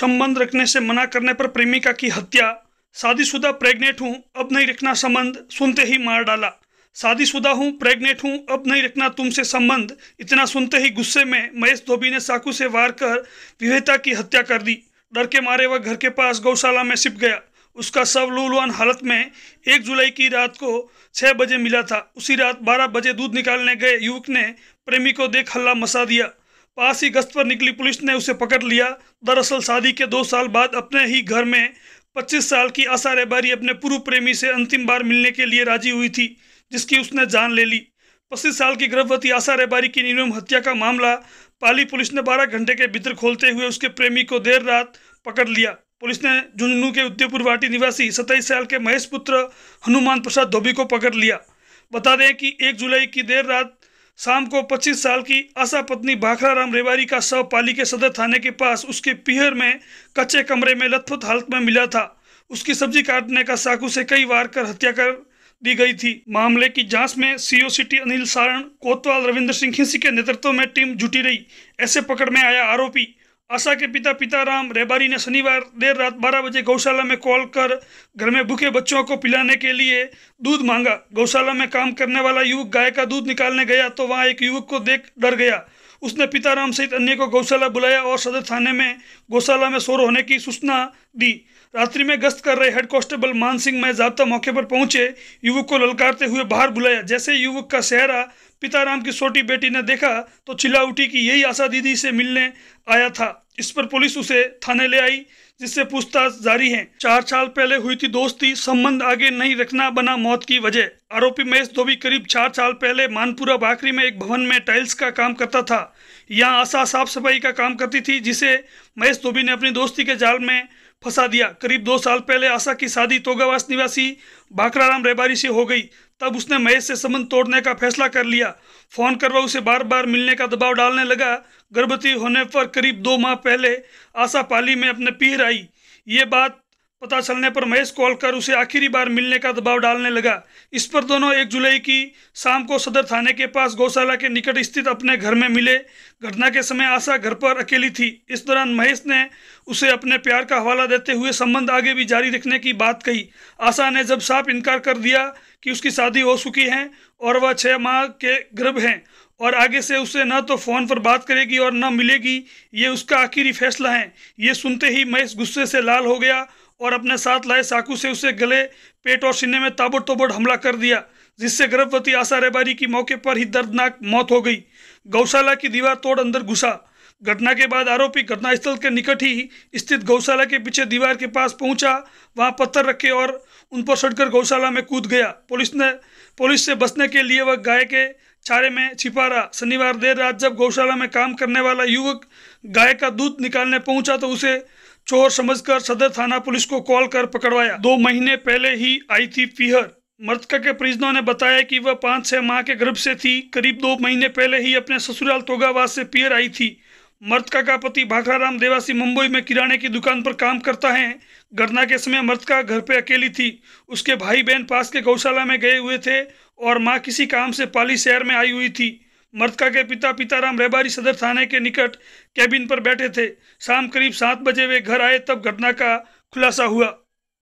संबंध रखने से मना करने पर प्रेमिका की हत्या शादीशुदा प्रेग्नेंट हूँ अब नहीं रखना संबंध सुनते ही मार डाला शादीशुदा हूँ प्रेग्नेंट हूँ अब नहीं रखना तुमसे संबंध इतना सुनते ही गुस्से में महेश धोबी ने साकू से वार कर विवेता की हत्या कर दी डर के मारे वह घर के पास गौशाला में सिप गया उसका शव लुलवान हालत में एक जुलाई की रात को छः बजे मिला था उसी रात बारह बजे दूध निकालने गए युवक ने प्रेमी को देख हल्ला मसा दिया पास ही गश्त पर निकली पुलिस ने उसे पकड़ लिया दरअसल शादी के दो साल बाद अपने ही घर में 25 साल की आशा रेबारी अपने पूर्व प्रेमी से अंतिम बार मिलने के लिए राजी हुई थी जिसकी उसने जान ले ली पच्चीस साल की गर्भवती आशा रेबारी की निर्म हत्या का मामला पाली पुलिस ने 12 घंटे के भीतर खोलते हुए उसके प्रेमी को देर रात पकड़ लिया पुलिस ने झुंझुनू के उदयपुर वाटी निवासी सत्ताईस साल के महेश पुत्र हनुमान प्रसाद धोबी को पकड़ लिया बता दें कि एक जुलाई की देर रात शाम को 25 साल की आशा पत्नी भाखरा राम रेवारी का शव पाली के सदर थाने के पास उसके पीहर में कच्चे कमरे में लथपथ हालत में मिला था उसकी सब्जी काटने का साकू से कई बार कर हत्या कर दी गई थी मामले की जांच में सीओ सिटी अनिल सारण कोतवाल रविंद्र सिंह खिंसी के नेतृत्व में टीम जुटी रही ऐसे पकड़ में आया आरोपी आशा के पिता पिताराम रेबारी ने शनिवार देर रात 12 बजे गौशाला में कॉल कर घर में भूखे बच्चों को पिलाने के लिए दूध मांगा गौशाला में काम करने वाला युवक गाय का दूध निकालने गया तो वहां एक युवक को देख डर गया उसने पिताराम सहित अन्य को गौशाला बुलाया और सदर थाने में गौशाला में शोर होने की सूचना दी रात्रि में गश्त कर रहे हेड कांस्टेबल मान सिंह मैं जाब्ता मौके पर पहुंचे युवक को ललकारते हुए बाहर बुलाया जैसे युवक का सहरा पिताराम की छोटी बेटी ने देखा तो चिल्ला उठी कि यही आशा दीदी से मिलने आया था इस पर पुलिस उसे थाने ले आई जिससे पूछताछ जारी है चार साल पहले हुई थी दोस्ती संबंध आगे नहीं रखना बना मौत की वजह आरोपी महेश धोबी करीब चार साल पहले मानपुरा बाकरी में एक भवन में टाइल्स का काम करता था यहाँ आशा साफ सफाई का काम करती थी जिसे महेश धोबी ने अपनी दोस्ती के जाल में फंसा दिया करीब दो साल पहले आशा की शादी तोगावास निवासी भाकराराम रेबारी से हो गई तब उसने महेश से संबंध तोड़ने का फैसला कर लिया फ़ोन कर वह उसे बार बार मिलने का दबाव डालने लगा गर्भवती होने पर करीब दो माह पहले आशा पाली में अपने पीर आई ये बात पता चलने पर महेश कॉल कर उसे आखिरी बार मिलने का दबाव डालने लगा इस पर दोनों एक जुलाई की शाम को सदर थाने के पास गौशाला के निकट स्थित अपने घर में मिले घटना के समय आशा घर पर अकेली थी इस दौरान महेश ने उसे अपने प्यार का हवाला देते हुए संबंध आगे भी जारी रखने की बात कही आशा ने जब साफ इनकार कर दिया कि उसकी शादी हो चुकी है और वह छः माह के गर्भ हैं और आगे से उसे न तो फ़ोन पर बात करेगी और न मिलेगी ये उसका आखिरी फैसला है ये सुनते ही महेश गुस्से से लाल हो गया और अपने साथ लाए साकू से उसे गले पेट और सीने में ताबड़तोबड़ हमला कर दिया जिससे गर्भवती आशा रेबारी की मौके पर ही दर्दनाक मौत हो गई गौशाला की दीवार तोड़ अंदर घुसा घटना के बाद आरोपी घटनास्थल के निकट ही स्थित गौशाला के पीछे दीवार के पास पहुंचा वहां पत्थर रखे और उन पर सड़कर गौशाला में कूद गया पुलिस ने पुलिस से बचने के लिए वह गाय के चारे में छिपा रहा शनिवार देर रात जब गौशाला में काम करने वाला युवक गाय का दूध निकालने पहुंचा तो उसे चोर समझकर सदर थाना पुलिस को कॉल कर पकड़वाया दो महीने पहले ही आई थी पीहर मृतका के परिजनों ने बताया कि वह पाँच छह माह के गर्भ से थी करीब दो महीने पहले ही अपने ससुराल तोगावास से पीहर आई थी मृतका का पति भाखराराम देवासी मुंबई में किराने की दुकान पर काम करता है घटना के समय मृतका घर पर अकेली थी उसके भाई बहन पास के गौशाला में गए हुए थे और माँ किसी काम से पाली शहर में आई हुई थी मृतका के पिता पिताराम रेबारी सदर थाने के निकट कैबिन पर बैठे थे शाम करीब सात बजे वे घर आए तब घटना का खुलासा हुआ